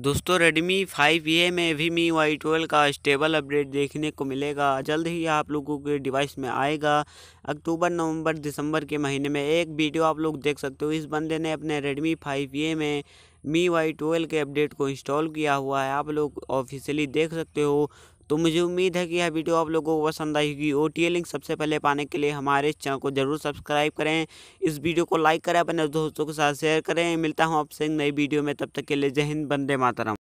दोस्तों Redmi five A में भी मी वाई ट्वेल्व का स्टेबल अपडेट देखने को मिलेगा जल्द ही आप लोगों के डिवाइस में आएगा अक्टूबर नवंबर दिसंबर के महीने में एक वीडियो आप लोग देख सकते हो इस बंदे ने अपने रेडमी फाइव ए में मी वाई ट्वेल्व के अपडेट को इंस्टॉल किया हुआ है आप लोग ऑफिशियली देख सकते हो तो मुझे उम्मीद है कि यह वीडियो आप लोगों को पसंद आई होगी ओ लिंक सबसे पहले पाने के लिए हमारे चैनल को जरूर सब्सक्राइब करें इस वीडियो को लाइक करें अपने दोस्तों के साथ शेयर करें मिलता हूँ आपसे नई वीडियो में तब तक के लिए जय हिंद बंदे मातरम